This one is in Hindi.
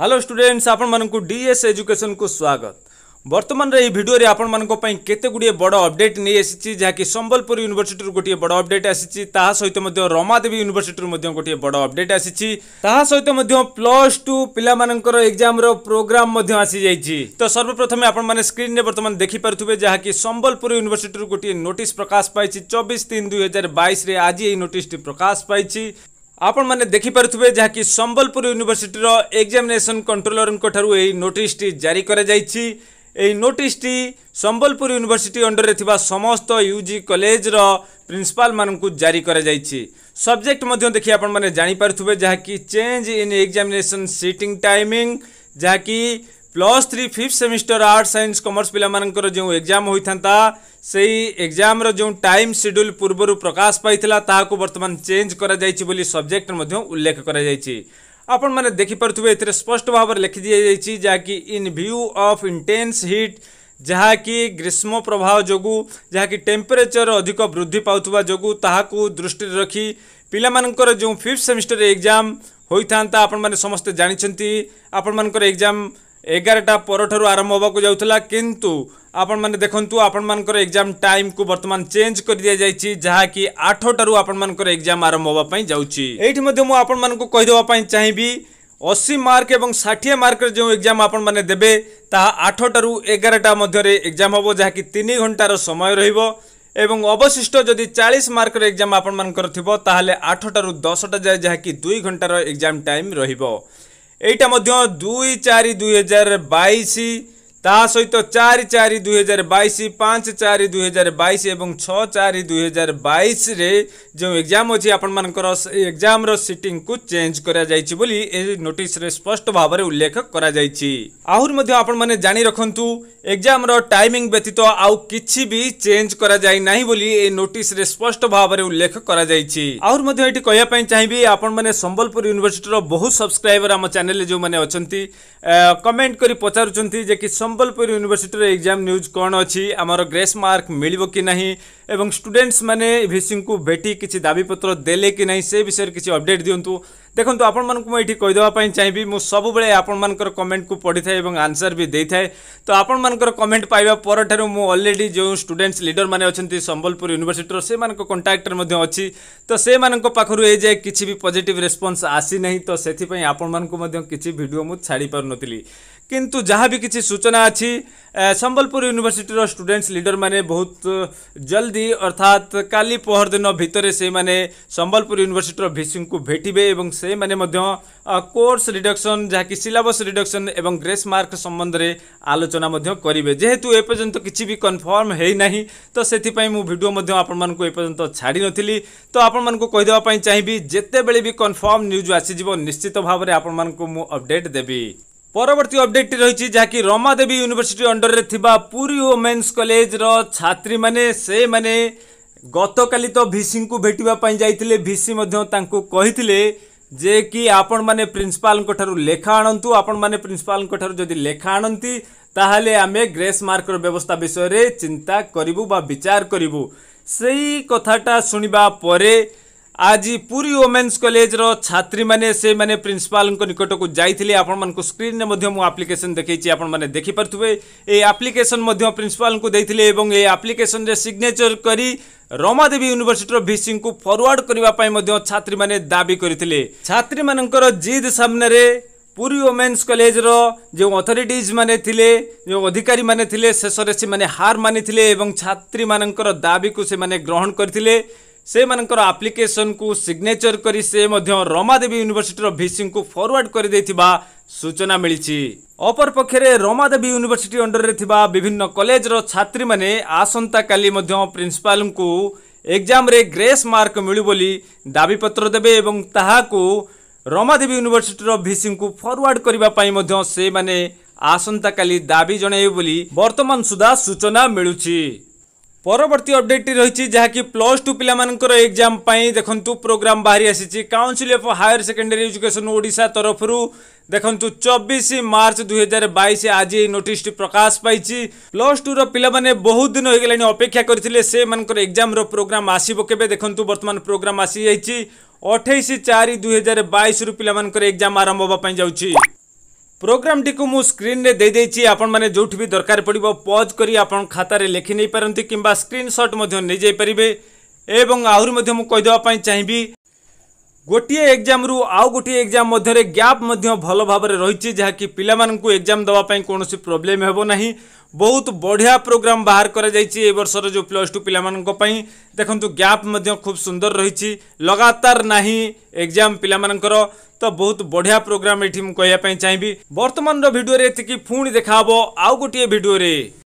हेलो स्टूडेंट्स आपंक डीएस एजुकेशन को स्वागत बर्तमान यही भिडियो आपण केते गुड़े बड़ अपडेट नहीं आसी जहाँकि संबलपुर यूनिवर्सिटी गोटे बड़ अपडेट आसी सहित रमादेवी यूनिवर्सिटी गोटे बड़ अपडेट आसी सहित प्लस टू पिलार एग्जाम प्रोग्राम आसी जा तो सर्वप्रथम आपने स्क्रीन में बर्तमान देखिपे जहाँकि संबलपुर यूनिवर्सिटी गोटे नोट प्रकाश पाई चौबीस तीन दुई हजार बैस आज यही नोट प्रकाश पाई ଆପଣମାନେ ଦେଖିପାରୁଥିବେ ଯାହାକି ସମ୍ବଲପୁର ୟୁନିଭର୍ସିଟିର ଏକ୍ଜାମିନେସନ୍ କଣ୍ଟ୍ରୋଲରଙ୍କ ଠାରୁ ଏହି ନୋଟିସ୍ଟି ଜାରି କରାଯାଇଛି ଏହି ନୋଟିସ୍ଟି ସମ୍ବଲପୁର ୟୁନିଭର୍ସିଟି ଅଣ୍ଡରରେ ଥିବା ସମସ୍ତ ୟୁଜି କଲେଜର ପ୍ରିନ୍ସିପାଲମାନଙ୍କୁ ଜାରି କରାଯାଇଛି ସବଜେକ୍ଟ ମଧ୍ୟ ଦେଖି ଆପଣମାନେ ଜାଣିପାରୁଥିବେ ଯାହାକି change in examination sitting timing ଯାହାକି plus three fifth semester arts science commerce पिलामर जो एग्जाम होता से ही एग्जाम जो टाइम सेड्यूल पूर्व प्रकाश पाई ताकि बर्तमान चेंज कर सब्जेक्ट उल्लेख कर आपण मैंने देखिपे स्पष्ट भाव में लिखि दी जाए in view of intense heat जहाँकि ग्रीष्म प्रभाव जो जहाँकि टेम्परेचर अधिक वृद्धि पाता जो ताक दृष्टि रखी पिलाकर जो फिफ्थ सेमिस्टर एग्जाम होता आपण मैंने समस्ते जानते आपण मानक एग्जाम ଏଗାରଟା ପରଠାରୁ ଆରମ୍ଭ ହେବାକୁ ଯାଉଥିଲା କିନ୍ତୁ ଆପଣମାନେ ଦେଖନ୍ତୁ ଆପଣମାନଙ୍କର ଏକ୍ଜାମ୍ ଟାଇମ୍କୁ ବର୍ତ୍ତମାନ ଚେଞ୍ଜ କରିଦିଆଯାଇଛି ଯାହାକି ଆଠଟାରୁ ଆପଣମାନଙ୍କର ଏକ୍ଜାମ୍ ଆରମ୍ଭ ହେବା ପାଇଁ ଯାଉଛି ଏଇଠି ମଧ୍ୟ ମୁଁ ଆପଣମାନଙ୍କୁ କହିଦେବା ପାଇଁ ଚାହିଁବି ଅଶୀ ମାର୍କ ଏବଂ ଷାଠିଏ ମାର୍କର ଯେଉଁ ଏକ୍ଜାମ୍ ଆପଣମାନେ ଦେବେ ତାହା ଆଠଟାରୁ ଏଗାରଟା ମଧ୍ୟରେ ଏକ୍ଜାମ୍ ହେବ ଯାହାକି ତିନି ଘଣ୍ଟାର ସମୟ ରହିବ এবং অবশিষ্ট যদি চাশ মার্কর এক্জাম আপনার থাকলে আঠটার দশটা যায় যা দুই ঘণ্টার এক্জাম টাইম রহব এইটা ମଧ୍ୟ ଦୁଇ ଚାରି ଦୁଇହଜାର ବାଇଶ ତା ସହିତ ଚାରି ଚାରି ଦୁଇହଜାର ବାଇଶ ପାଞ୍ଚ ଚାରି ଦୁଇହଜାର ବାଇଶ ଏବଂ ଛଅ ଚାରି ଦୁଇହଜାର ବାଇଶରେ ଯେଉଁ ଏକ୍ଜାମ୍ ଅଛି ଆପଣମାନଙ୍କର ସେ ଏକ୍ଜାମ୍ର ସିଟିଂକୁ ଚେଞ୍ଜ କରାଯାଇଛି ବୋଲି ଏହି ନୋଟିସ୍ରେ ସ୍ପଷ୍ଟ ଭାବରେ ଉଲ୍ଲେଖ କରାଯାଇଛି ଆହୁରି ମଧ୍ୟ ଆପଣମାନେ ଜାଣି ରଖନ୍ତୁ ଏକ୍ଜାମ୍ର ଟାଇମିଂ ବ୍ୟତୀତ ଆଉ କିଛି ବି ଚେଞ୍ଜ କରାଯାଇ ନାହିଁ ବୋଲି ଏହି ନୋଟିସ୍ରେ ସ୍ପଷ୍ଟ ଭାବରେ ଉଲ୍ଲେଖ କରାଯାଇଛି ଆହୁରି ମଧ୍ୟ ଏଠି କହିବା ପାଇଁ ଚାହିଁବି ଆପଣମାନେ ସମ୍ବଲପୁର ୟୁନିଭର୍ସିଟିର ବହୁ ସବସ୍କ୍ରାଇବର ଆମ ଚ୍ୟାନେଲରେ ଯେଉଁମାନେ ଅଛନ୍ତି କମେଣ୍ଟ କରି ପଚାରୁଛନ୍ତି ଯେ କି ସମ୍ବଲପୁର ୟୁନିଭର୍ସିଟିର ଏକ୍ଜାମ୍ ନ୍ୟୁଜ୍ କ'ଣ ଅଛି ଆମର ଗ୍ରେସ୍ ମାର୍କ ମିଳିବ କି ନାହିଁ এবং স্টুডেন্টস মানে ভিসিং কো বেটি কিছি দাবি পত্র দেলে কি নাই সে বিষয়ৰ কিছি আপডেট দিওঁতু দেখোন তো আপোন মানক মই ইটি কৈ দেবা পই চাইবি মই সব বলে আপোন মানকৰ কমেন্ট কো পঢ়ি থাই আৰু আনসার বি দেই থাই তো আপোন মানকৰ কমেন্ট পাইবা পৰঠৰ মই অলৰেডি যো স্টুডেন্টস লিডার মানে আছেনতি সম্বলপুর युनिवৰ্সিটিৰ সে মানক কণ্টেক্টৰৰ মদ্যে আছে তো সে মানক পাখৰু এ যায় কিছি বি পজিটিভ ৰেস্পন্স আসি নাই তো সেতি পই আপোন মানক মদ্যে কিছি ভিডিঅ' মু ছাড়ি পৰনতলি কিন্তু যাহা বি কিছি সূচনা আছে সম্বলপুর ইউনিভার্সিটিৰ স্টুডেন্টস লিডার মানে বহুত জলদি অর্থাৎ কালিপোৰ দিনৰ ভিতৰে সেই মানে সম্বলপুর ইউনিভার্সিটিৰ ভিসিক ভেটিবে এবং সেই মানে মধ্য কোর্স রিডাকশন যাক কি সিলেবাস রিডাকশন এবং গ্রেডස් মার্কৰ সম্বন্ধৰে আলোচনা মধ্য কৰিবে যেহতু এ পৰ্যন্ত কিছিবি কনফৰ্ম হৈ নাই ত সেই পই মু ভিডিও মধ্য আপোন মানক এ পৰ্যন্ত ছাঢ়ি নথিলি তো আপোন মানক কহি দেৱা পই চাইবি জেতে বেলি বি কনফৰ্ম নিউজ আছি জিব নিশ্চিতভাৱে আপোন মানক মু আপডেট দেবি পরবর্তী অপডেটটি রয়েছে যাকি রমাদেবী ইউনিভার্সিটি অন্ডরের থিবা পুরী ও মেন্স কলেজর ছাত্রী মানে সে মানে গতকালি তো ভিসিঙ্কু ভেটিবা পাই যাইতিলে ভিসি মধ্য তাঙ্কু কহিতিলে ଯେ କି ଆପଣମାନେ ପ୍ରିନ୍ସିପାଲଙ୍କ ଠାରୁ ଲେଖା ଆଣନ୍ତୁ ଆପଣମାନେ ପ୍ରିନ୍ସିପାଲଙ୍କ ଠାରୁ ଯଦି ଲେଖା ଆଣନ୍ତି ତାହେଲେ ଆମେ ଗ୍ରେସ୍ ମାର୍କର ବ୍ୟବସ୍ଥା ବିଷୟରେ ଚିନ୍ତା କରିବୁ ବା ବିଚାର କରିବୁ ସେଇ କଥାଟା ଶୁଣିବା ପରେ ଆଜି ପୁରୀ ଓମେନ୍ସ କଲେଜର ଛାତ୍ରୀମାନେ ସେମାନେ ପ୍ରିନ୍ସିପାଲଙ୍କ ନିକଟକୁ ଯାଇଥିଲେ ଆପଣମାନଙ୍କୁ ସ୍କ୍ରିନ୍ରେ ମଧ୍ୟ ମୁଁ ଆପ୍ଲିକେସନ୍ ଦେଖାଇଛି ଆପଣମାନେ ଦେଖିପାରୁଥିବେ ଏ ଆପ୍ଲିକେସନ୍ ମଧ୍ୟ ପ୍ରିନ୍ସିପାଲଙ୍କୁ ଦେଇଥିଲେ ଏବଂ ଏ ଆପ୍ଲିକେସନ୍ରେ ସିଗ୍ନେଚର୍ କରି ରମାଦେବୀ ୟୁନିଭର୍ସିଟିର ଭିସିଙ୍କୁ ଫରୱାର୍ଡ଼ କରିବା ପାଇଁ ମଧ୍ୟ ଛାତ୍ରୀମାନେ ଦାବି କରିଥିଲେ ଛାତ୍ରୀମାନଙ୍କର ଜିଦ୍ ସାମ୍ନାରେ ପୁରୀ ଓମେନ୍ସ କଲେଜର ଯେଉଁ ଅଥରିଟିଜ୍ ମାନେ ଥିଲେ ଯେଉଁ ଅଧିକାରୀମାନେ ଥିଲେ ଶେଷରେ ସେମାନେ ହାର ମାନିଥିଲେ ଏବଂ ଛାତ୍ରୀମାନଙ୍କର ଦାବିକୁ ସେମାନେ ଗ୍ରହଣ କରିଥିଲେ ସେମାନଙ୍କର ଆପ୍ଲିକେସନକୁ ସିଗ୍ନେଚର କରି ସେ ମଧ୍ୟ ରମାଦେବୀ ୟୁନିଭର୍ସିଟିର ଭିସିଙ୍କୁ ଫରୱାର୍ଡ କରିଦେଇଥିବା ସୂଚନା ମିଳିଛି ଅପରପକ୍ଷରେ ରମାଦେବୀ ୟୁନିଭର୍ସିଟି ଅଣ୍ଡରରେ ଥିବା ବିଭିନ୍ନ କଲେଜର ଛାତ୍ରୀମାନେ ଆସନ୍ତାକାଲି ମଧ୍ୟ ପ୍ରିନ୍ସିପାଲଙ୍କୁ ଏକ୍ଜାମରେ ଗ୍ରେସ୍ ମାର୍କ ମିଳୁ ବୋଲି ଦାବିପତ୍ର ଦେବେ ଏବଂ ତାହାକୁ ରମାଦେବୀ ୟୁନିଭର୍ସିଟିର ଭିସିଙ୍କୁ ଫରୱାର୍ଡ କରିବା ପାଇଁ ମଧ୍ୟ ସେମାନେ ଆସନ୍ତାକାଲି ଦାବି ଜଣାଇବେ ବୋଲି ବର୍ତ୍ତମାନ ସୁଦ୍ଧା ସୂଚନା ମିଳୁଛି ପରବର୍ତ୍ତୀ ଅପଡେଟ୍ଟି ରହିଛି ଯାହାକି ପ୍ଲସ୍ ଟୁ ପିଲାମାନଙ୍କର ଏକ୍ଜାମ୍ ପାଇଁ ଦେଖନ୍ତୁ ପ୍ରୋଗ୍ରାମ୍ ବାହାରି ଆସିଛି council of higher secondary education Odisha ତରଫରୁ ଦେଖନ୍ତୁ ଚବିଶ ମାର୍ଚ୍ଚ ଦୁଇହଜାର ବାଇଶ ଆଜି ଏହି ନୋଟିସ୍ଟି ପ୍ରକାଶ ପାଇଛି ପ୍ଲସ୍ ଟୁର ପିଲାମାନେ ବହୁତ ଦିନ ହୋଇଗଲାଣି ଅପେକ୍ଷା କରିଥିଲେ ସେମାନଙ୍କର ଏକ୍ଜାମ୍ର ପ୍ରୋଗ୍ରାମ୍ ଆସିବ କେବେ ଦେଖନ୍ତୁ ବର୍ତ୍ତମାନ ପ୍ରୋଗ୍ରାମ୍ ଆସିଯାଇଛି ଅଠେଇଶ ଚାରି ଦୁଇହଜାର ବାଇଶରୁ ପିଲାମାନଙ୍କର ଏକ୍ଜାମ୍ ଆରମ୍ଭ ହେବା ପାଇଁ ଯାଉଛି प्रोग्राम टी मु स्क्रीन रे दे देदेगी आपण मैंने जो भी दरकार पड़ो पज कर खातार लिखि नहीं पारती कि स्क्रीनसट नहींपरेंगे एवं आहरीदेप चाहिए गोटे एग्जाम रु आउ गोटे एग्जाम मध्य गैप भल भाव रही जहाँकि पिला एग्जाम देवाई कौन प्रोब्लेम होना बहुत बढ़िया प्रोग्राम बाहर करा कर जो प्लस टू पाई देखो गैप खूब सुंदर रही लगातार ना एग्जाम पिलार तो बहुत बढ़िया प्रोग्राम ये मुझे कहना चाहिए बर्तमान रिडियो ये पुणी देखा हे आउ गोटे भिडे